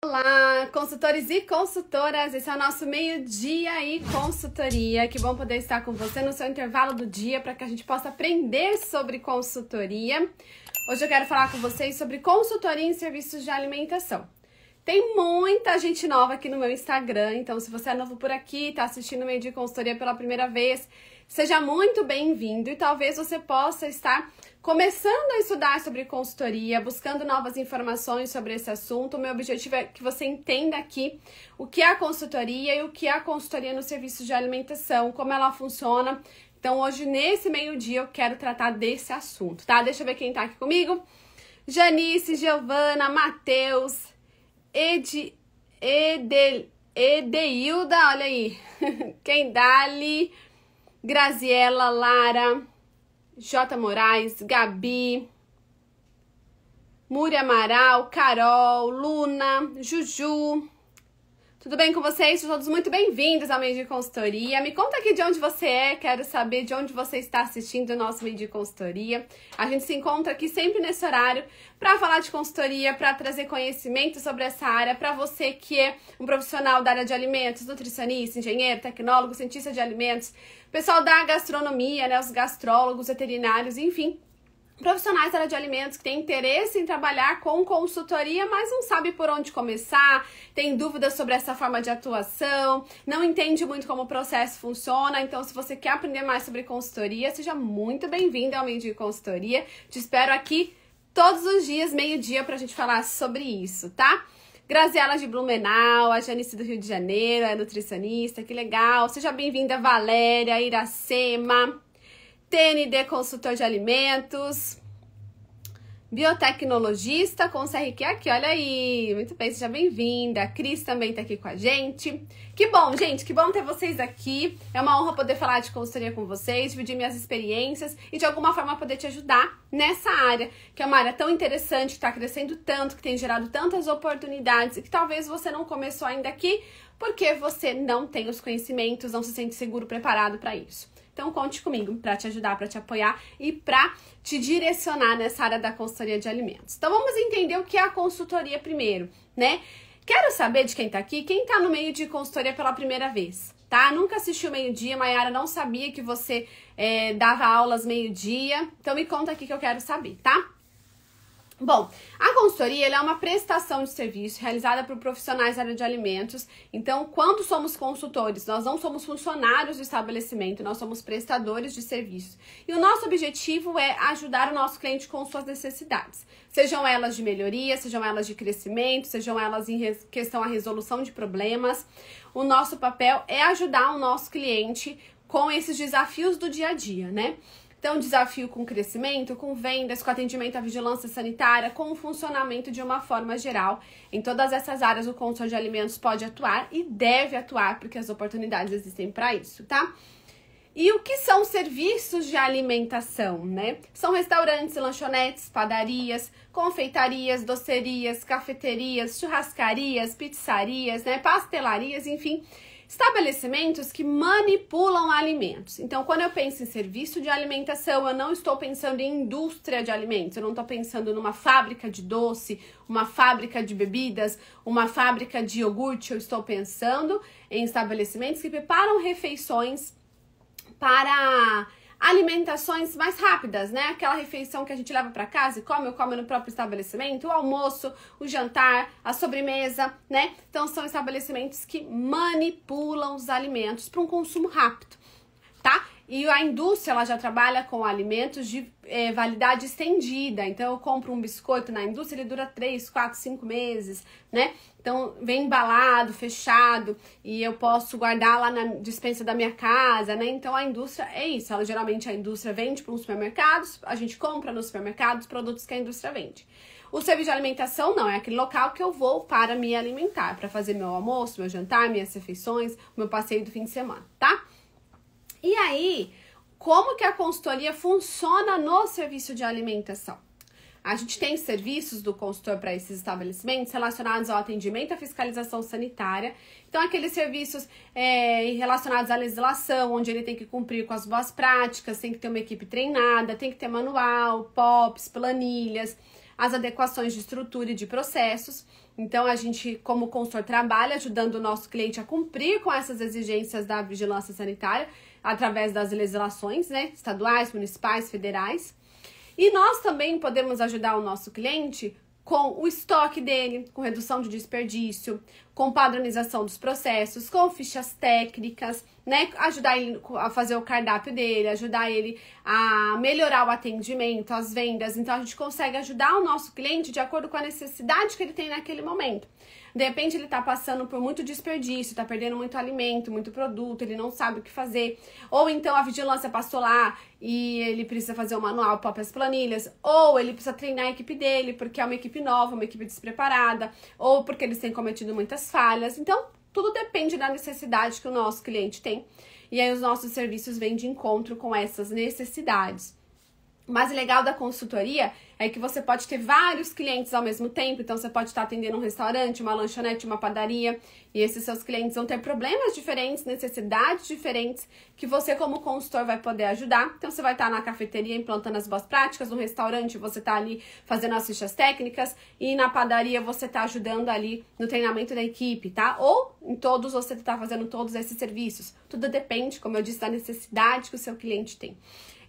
Olá, consultores e consultoras, esse é o nosso meio-dia e consultoria. Que bom poder estar com você no seu intervalo do dia para que a gente possa aprender sobre consultoria. Hoje eu quero falar com vocês sobre consultoria em serviços de alimentação. Tem muita gente nova aqui no meu Instagram, então se você é novo por aqui, está assistindo o meio-dia consultoria pela primeira vez, seja muito bem-vindo e talvez você possa estar começando a estudar sobre consultoria, buscando novas informações sobre esse assunto. O meu objetivo é que você entenda aqui o que é a consultoria e o que é a consultoria no serviço de alimentação, como ela funciona. Então, hoje, nesse meio-dia, eu quero tratar desse assunto, tá? Deixa eu ver quem tá aqui comigo. Janice, Giovana, Matheus, Ed, Edel, Edeilda, olha aí. Quem dali, Graziela, Lara. J. Moraes, Gabi, Múria Amaral, Carol, Luna, Juju, tudo bem com vocês? todos muito bem-vindos ao Meio de Consultoria. Me conta aqui de onde você é, quero saber de onde você está assistindo o nosso Meio de Consultoria. A gente se encontra aqui sempre nesse horário para falar de consultoria, para trazer conhecimento sobre essa área para você que é um profissional da área de alimentos, nutricionista, engenheiro, tecnólogo, cientista de alimentos, pessoal da gastronomia, né, os gastrólogos, veterinários, enfim, profissionais da área de alimentos que têm interesse em trabalhar com consultoria, mas não sabe por onde começar, tem dúvidas sobre essa forma de atuação, não entende muito como o processo funciona. Então, se você quer aprender mais sobre consultoria, seja muito bem-vindo ao Meio de Consultoria. Te espero aqui todos os dias, meio-dia, para a gente falar sobre isso, tá? Graziela de Blumenau, a Janice do Rio de Janeiro, é nutricionista, que legal. Seja bem-vinda, Valéria, Iracema. TND consultor de alimentos, biotecnologista com CRQ aqui, olha aí. Muito bem, seja bem-vinda. A Cris também tá aqui com a gente. Que bom, gente, que bom ter vocês aqui. É uma honra poder falar de consultoria com vocês, dividir minhas experiências e de alguma forma poder te ajudar nessa área, que é uma área tão interessante, que tá crescendo tanto, que tem gerado tantas oportunidades e que talvez você não começou ainda aqui porque você não tem os conhecimentos, não se sente seguro, preparado para isso. Então conte comigo para te ajudar, para te apoiar e para te direcionar nessa área da consultoria de alimentos. Então vamos entender o que é a consultoria primeiro, né? Quero saber de quem tá aqui, quem tá no meio de consultoria pela primeira vez, tá? Nunca assistiu meio-dia, Mayara não sabia que você é, dava aulas meio-dia. Então me conta aqui que eu quero saber, tá? Bom, a consultoria é uma prestação de serviço realizada por profissionais da área de alimentos. Então, quando somos consultores, nós não somos funcionários do estabelecimento, nós somos prestadores de serviços. E o nosso objetivo é ajudar o nosso cliente com suas necessidades, sejam elas de melhoria, sejam elas de crescimento, sejam elas em questão à resolução de problemas. O nosso papel é ajudar o nosso cliente com esses desafios do dia a dia, né? Então, desafio com crescimento, com vendas, com atendimento à vigilância sanitária, com o funcionamento de uma forma geral. Em todas essas áreas, o consultor de alimentos pode atuar e deve atuar, porque as oportunidades existem para isso, tá? E o que são serviços de alimentação, né? São restaurantes, lanchonetes, padarias, confeitarias, docerias, cafeterias, churrascarias, pizzarias, né? Pastelarias, enfim, Estabelecimentos que manipulam alimentos. Então, quando eu penso em serviço de alimentação, eu não estou pensando em indústria de alimentos, eu não estou pensando numa fábrica de doce, uma fábrica de bebidas, uma fábrica de iogurte. Eu estou pensando em estabelecimentos que preparam refeições para alimentações mais rápidas, né? Aquela refeição que a gente leva para casa e come, ou come no próprio estabelecimento, o almoço, o jantar, a sobremesa, né? Então são estabelecimentos que manipulam os alimentos para um consumo rápido, tá? E a indústria ela já trabalha com alimentos de é, validade estendida. Então, eu compro um biscoito na indústria, ele dura 3, 4, 5 meses, né? Então, vem embalado, fechado, e eu posso guardar lá na dispensa da minha casa, né? Então, a indústria é isso. Ela, geralmente, a indústria vende para os supermercados, a gente compra no supermercado os produtos que a indústria vende. O serviço de alimentação não, é aquele local que eu vou para me alimentar, para fazer meu almoço, meu jantar, minhas refeições, meu passeio do fim de semana, tá? E aí, como que a consultoria funciona no serviço de alimentação? A gente tem serviços do consultor para esses estabelecimentos relacionados ao atendimento à fiscalização sanitária. Então, aqueles serviços é, relacionados à legislação, onde ele tem que cumprir com as boas práticas, tem que ter uma equipe treinada, tem que ter manual, POPs, planilhas, as adequações de estrutura e de processos. Então, a gente, como consultor, trabalha ajudando o nosso cliente a cumprir com essas exigências da vigilância sanitária através das legislações, né? Estaduais, municipais, federais. E nós também podemos ajudar o nosso cliente com o estoque dele, com redução de desperdício, com padronização dos processos, com fichas técnicas, né? Ajudar ele a fazer o cardápio dele, ajudar ele a melhorar o atendimento, as vendas. Então a gente consegue ajudar o nosso cliente de acordo com a necessidade que ele tem naquele momento. De repente ele tá passando por muito desperdício, tá perdendo muito alimento, muito produto, ele não sabe o que fazer. Ou então a vigilância passou lá e ele precisa fazer o um manual para as planilhas, ou ele precisa treinar a equipe dele, porque é uma equipe nova, uma equipe despreparada, ou porque eles têm cometido muitas falhas. Então, tudo depende da necessidade que o nosso cliente tem. E aí os nossos serviços vêm de encontro com essas necessidades. Mas legal da consultoria é que você pode ter vários clientes ao mesmo tempo, então você pode estar atendendo um restaurante, uma lanchonete, uma padaria, e esses seus clientes vão ter problemas diferentes, necessidades diferentes, que você como consultor vai poder ajudar. Então você vai estar na cafeteria implantando as boas práticas, no restaurante você está ali fazendo as fichas técnicas, e na padaria você está ajudando ali no treinamento da equipe, tá? Ou em todos você está fazendo todos esses serviços. Tudo depende, como eu disse, da necessidade que o seu cliente tem.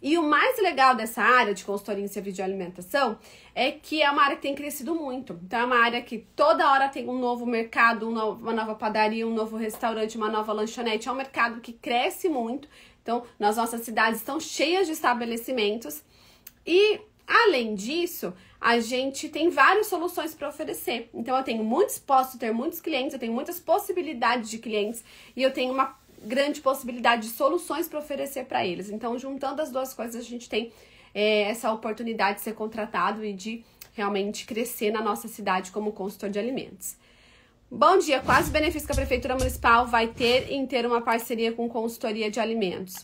E o mais legal dessa área de consultoria em serviço de alimentação é que é uma área que tem crescido muito. Então, é uma área que toda hora tem um novo mercado, uma nova padaria, um novo restaurante, uma nova lanchonete. É um mercado que cresce muito. Então, nas nossas cidades estão cheias de estabelecimentos. E, além disso, a gente tem várias soluções para oferecer. Então, eu tenho muitos, posso ter muitos clientes, eu tenho muitas possibilidades de clientes e eu tenho uma grande possibilidade de soluções para oferecer para eles. Então, juntando as duas coisas, a gente tem é, essa oportunidade de ser contratado e de realmente crescer na nossa cidade como consultor de alimentos. Bom dia, quais benefícios que a Prefeitura Municipal vai ter em ter uma parceria com consultoria de alimentos?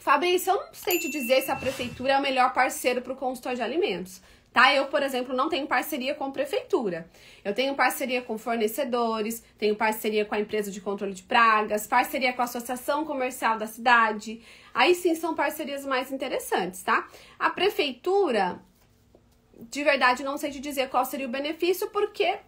Fabrício, eu não sei te dizer se a prefeitura é o melhor parceiro para o consultor de alimentos tá? Eu, por exemplo, não tenho parceria com prefeitura. Eu tenho parceria com fornecedores, tenho parceria com a empresa de controle de pragas, parceria com a associação comercial da cidade. Aí sim são parcerias mais interessantes, tá? A prefeitura, de verdade, não sei te dizer qual seria o benefício, porque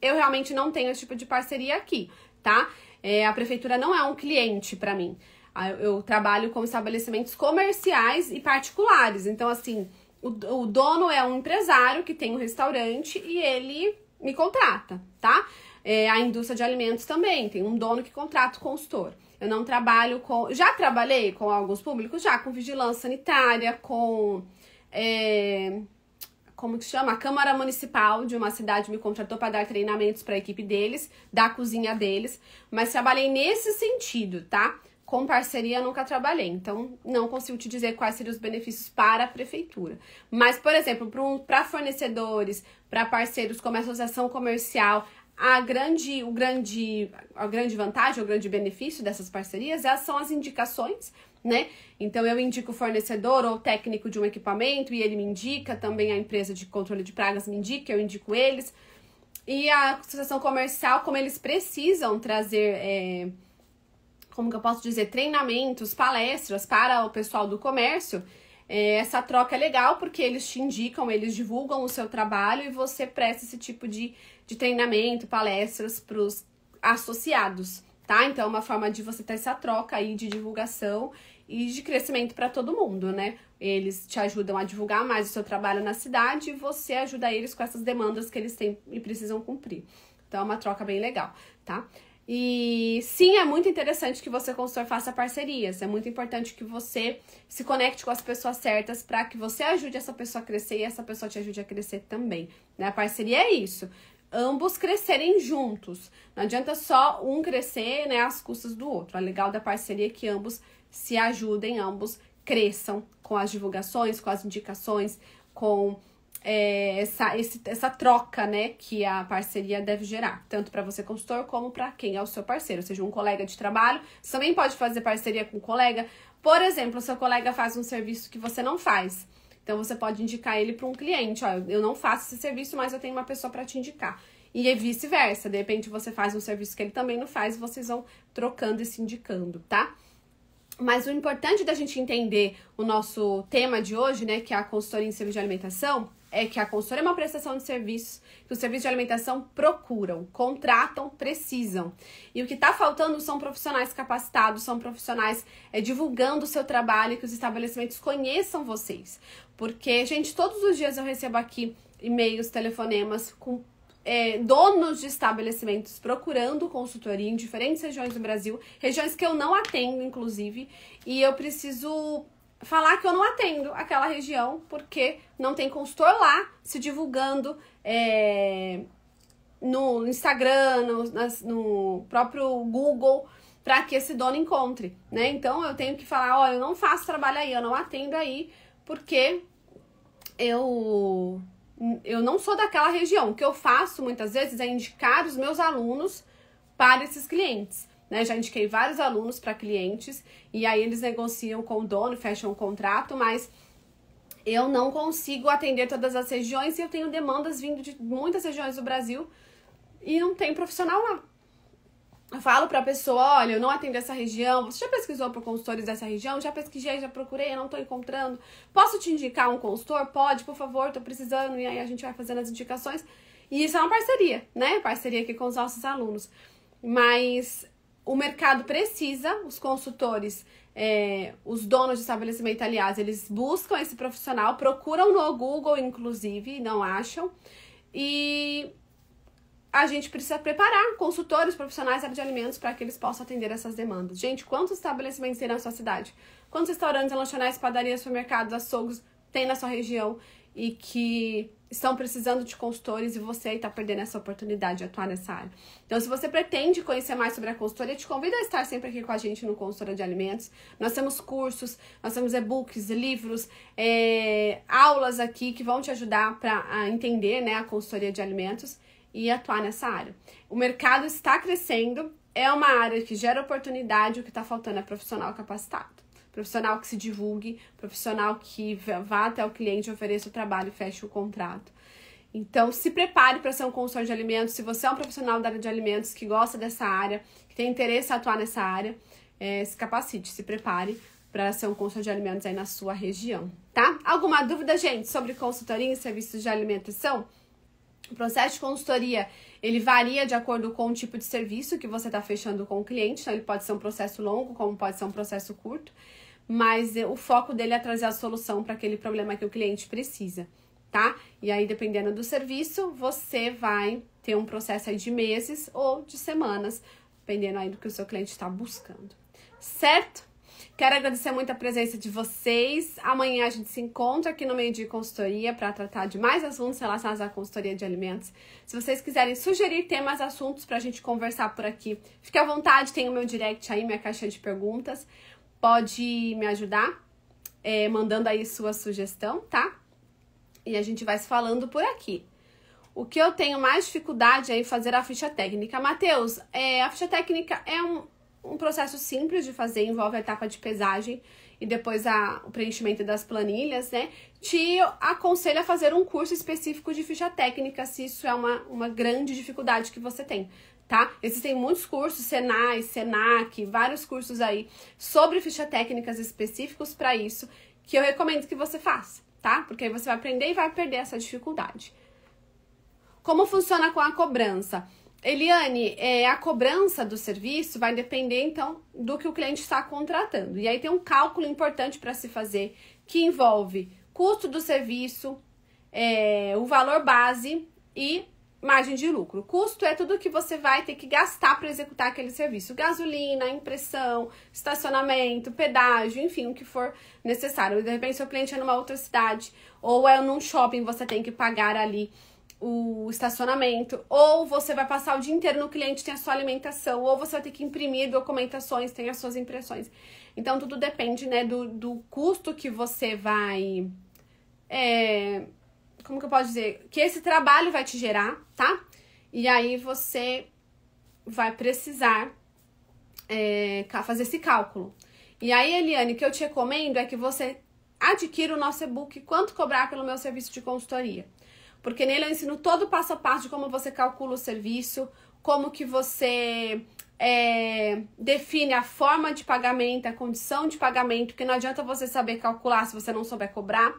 eu realmente não tenho esse tipo de parceria aqui, tá? É, a prefeitura não é um cliente para mim. Ah, eu trabalho com estabelecimentos comerciais e particulares. Então, assim, o, o dono é um empresário que tem um restaurante e ele me contrata, tá? É, a indústria de alimentos também tem um dono que contrata o consultor. Eu não trabalho com. Já trabalhei com alguns públicos, já com vigilância sanitária, com. É, como que chama? A Câmara Municipal de uma cidade me contratou para dar treinamentos para a equipe deles, da cozinha deles, mas trabalhei nesse sentido, tá? Com parceria nunca trabalhei, então não consigo te dizer quais seriam os benefícios para a prefeitura. Mas, por exemplo, para fornecedores, para parceiros como a associação comercial, a grande, o grande, a grande vantagem, o grande benefício dessas parcerias são as indicações, né? Então eu indico o fornecedor ou técnico de um equipamento e ele me indica, também a empresa de controle de pragas me indica, eu indico eles. E a associação comercial, como eles precisam trazer. É, como que eu posso dizer, treinamentos, palestras para o pessoal do comércio, é, essa troca é legal porque eles te indicam, eles divulgam o seu trabalho e você presta esse tipo de, de treinamento, palestras para os associados, tá? Então, é uma forma de você ter essa troca aí de divulgação e de crescimento para todo mundo, né? Eles te ajudam a divulgar mais o seu trabalho na cidade e você ajuda eles com essas demandas que eles têm e precisam cumprir. Então, é uma troca bem legal, tá? E sim, é muito interessante que você, consultor, faça parcerias. É muito importante que você se conecte com as pessoas certas para que você ajude essa pessoa a crescer e essa pessoa te ajude a crescer também. Né? A parceria é isso. Ambos crescerem juntos. Não adianta só um crescer né, às custas do outro. É legal da parceria é que ambos se ajudem, ambos cresçam com as divulgações, com as indicações, com é, essa, esse, essa troca né, que a parceria deve gerar, tanto para você consultor como para quem é o seu parceiro, seja um colega de trabalho. Você também pode fazer parceria com um colega. Por exemplo, seu colega faz um serviço que você não faz. Então você pode indicar ele para um cliente, ó, eu não faço esse serviço, mas eu tenho uma pessoa para te indicar. E é vice-versa, de repente você faz um serviço que ele também não faz, vocês vão trocando e se indicando, tá? Mas o importante da gente entender o nosso tema de hoje, né, que é a consultoria em serviço de alimentação, é que a consultoria é uma prestação de serviços que os serviços de alimentação procuram, contratam, precisam. E o que está faltando são profissionais capacitados, são profissionais é, divulgando o seu trabalho, que os estabelecimentos conheçam vocês. Porque, gente, todos os dias eu recebo aqui e-mails, telefonemas com é, donos de estabelecimentos procurando consultoria em diferentes regiões do Brasil, regiões que eu não atendo, inclusive, e eu preciso falar que eu não atendo aquela região, porque não tem consultor lá se divulgando é, no Instagram, no, nas, no próprio Google, para que esse dono encontre, né? Então eu tenho que falar, ó, eu não faço trabalho aí, eu não atendo aí, porque eu eu não sou daquela região. O que eu faço muitas vezes é indicar os meus alunos para esses clientes né? Já indiquei vários alunos para clientes e aí eles negociam com o dono, fecham um contrato, mas eu não consigo atender todas as regiões e eu tenho demandas vindo de muitas regiões do Brasil e não tem profissional lá. Eu falo para a pessoa, olha, eu não atendo essa região, você já pesquisou por consultores dessa região? Já pesquisei, já procurei, não estou encontrando. Posso te indicar um consultor? Pode, por favor, estou precisando. E aí a gente vai fazendo as indicações. E isso é uma parceria, né? Parceria aqui com os nossos alunos. Mas o mercado precisa, os consultores, é, os donos de estabelecimento, aliás, eles buscam esse profissional, procuram no Google, inclusive, não acham. E a gente precisa preparar consultores profissionais de alimentos para que eles possam atender essas demandas. Gente, quantos estabelecimentos tem na sua cidade? Quantos restaurantes, lanchonetes, padarias, supermercados, açougues tem na sua região e que estão precisando de consultores e você está perdendo essa oportunidade de atuar nessa área. Então, se você pretende conhecer mais sobre a consultoria, te convido a estar sempre aqui com a gente no Consultora de Alimentos. Nós temos cursos, nós temos e-books, livros, é, aulas aqui que vão te ajudar para entender né, a consultoria de alimentos e atuar nessa área. O mercado está crescendo, é uma área que gera oportunidade, o que está faltando é profissional capacitado profissional que se divulgue, profissional que vá até o cliente, ofereça o trabalho e feche o contrato. Então, se prepare para ser um consultor de alimentos. Se você é um profissional da área de alimentos que gosta dessa área, que tem interesse em atuar nessa área, é, se capacite, se prepare para ser um consultor de alimentos aí na sua região, tá? Alguma dúvida, gente, sobre consultoria e serviços de alimentação? O processo de consultoria, ele varia de acordo com o tipo de serviço que você está fechando com o cliente, então ele pode ser um processo longo, como pode ser um processo curto mas eh, o foco dele é trazer a solução para aquele problema que o cliente precisa, tá? E aí, dependendo do serviço, você vai ter um processo aí de meses ou de semanas, dependendo aí do que o seu cliente está buscando, certo? Quero agradecer muito a presença de vocês. Amanhã a gente se encontra aqui no meio de consultoria para tratar de mais assuntos relacionados à consultoria de alimentos. Se vocês quiserem sugerir temas, assuntos para a gente conversar por aqui, fique à vontade, tem o meu direct aí, minha caixa de perguntas pode me ajudar é, mandando aí sua sugestão, tá? E a gente vai se falando por aqui. O que eu tenho mais dificuldade é em fazer a ficha técnica. Matheus, é, a ficha técnica é um, um processo simples de fazer, envolve a etapa de pesagem e depois a, o preenchimento das planilhas, né? Te aconselho a fazer um curso específico de ficha técnica, se isso é uma, uma grande dificuldade que você tem. Tá? Existem muitos cursos, Senai, Senac, vários cursos aí sobre ficha técnicas específicos para isso, que eu recomendo que você faça, tá? Porque aí você vai aprender e vai perder essa dificuldade. Como funciona com a cobrança? Eliane, é, a cobrança do serviço vai depender então do que o cliente está contratando. E aí tem um cálculo importante para se fazer que envolve custo do serviço, é, o valor base e margem de lucro. Custo é tudo que você vai ter que gastar para executar aquele serviço: gasolina, impressão, estacionamento, pedágio, enfim, o que for necessário. De repente, seu cliente é numa outra cidade ou é num shopping, você tem que pagar ali o estacionamento, ou você vai passar o dia inteiro no cliente, tem a sua alimentação, ou você vai ter que imprimir documentações, tem as suas impressões. Então, tudo depende, né, do, do custo que você vai. É, como que eu posso dizer? Que esse trabalho vai te gerar, tá? E aí você vai precisar é, fazer esse cálculo. E aí, Eliane, o que eu te recomendo é que você adquira o nosso e-book Quanto Cobrar pelo Meu Serviço de Consultoria porque nele eu ensino todo o passo a passo de como você calcula o serviço, como que você é, define a forma de pagamento, a condição de pagamento, porque não adianta você saber calcular se você não souber cobrar.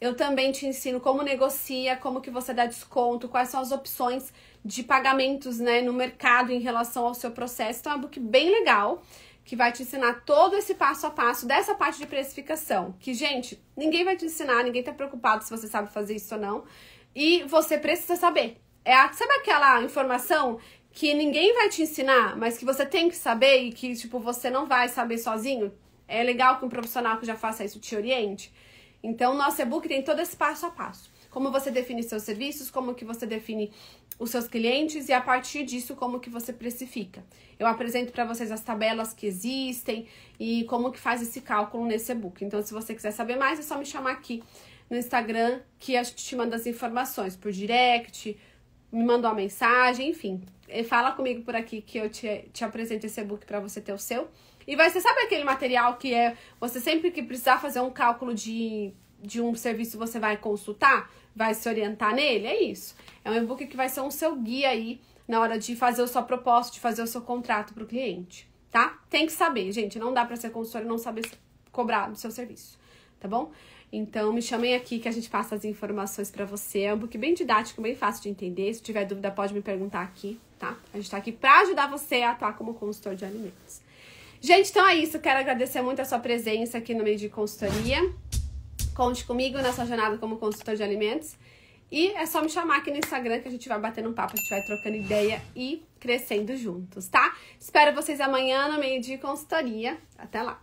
Eu também te ensino como negocia, como que você dá desconto, quais são as opções de pagamentos né, no mercado em relação ao seu processo. Então é um book bem legal que vai te ensinar todo esse passo a passo dessa parte de precificação. Que, gente, ninguém vai te ensinar, ninguém tá preocupado se você sabe fazer isso ou não e você precisa saber. É a, sabe aquela informação que ninguém vai te ensinar, mas que você tem que saber e que, tipo, você não vai saber sozinho? É legal que um profissional que já faça isso te oriente. Então, nosso e-book tem todo esse passo a passo. Como você define seus serviços, como que você define os seus clientes e a partir disso como que você precifica. Eu apresento para vocês as tabelas que existem e como que faz esse cálculo nesse e-book. Então, se você quiser saber mais, é só me chamar aqui no Instagram que a gente te manda as informações por direct, me mandou uma mensagem, enfim. Fala comigo por aqui que eu te, te apresento esse e-book para você ter o seu. E vai ser, sabe aquele material que é você sempre que precisar fazer um cálculo de, de um serviço, você vai consultar, vai se orientar nele? É isso. É um e-book que vai ser um seu guia aí na hora de fazer o seu propósito de fazer o seu contrato para o cliente, tá? Tem que saber, gente. Não dá para ser consultora e não saber cobrar do seu serviço tá bom? Então, me chamem aqui que a gente passa as informações para você. É um book bem didático, bem fácil de entender. Se tiver dúvida, pode me perguntar aqui, tá? A gente tá aqui para ajudar você a atuar como consultor de alimentos. Gente, então é isso. Quero agradecer muito a sua presença aqui no meio de consultoria. Conte comigo na sua jornada como consultor de alimentos. E é só me chamar aqui no Instagram que a gente vai batendo um papo, a gente vai trocando ideia e crescendo juntos, tá? Espero vocês amanhã no meio de consultoria. Até lá!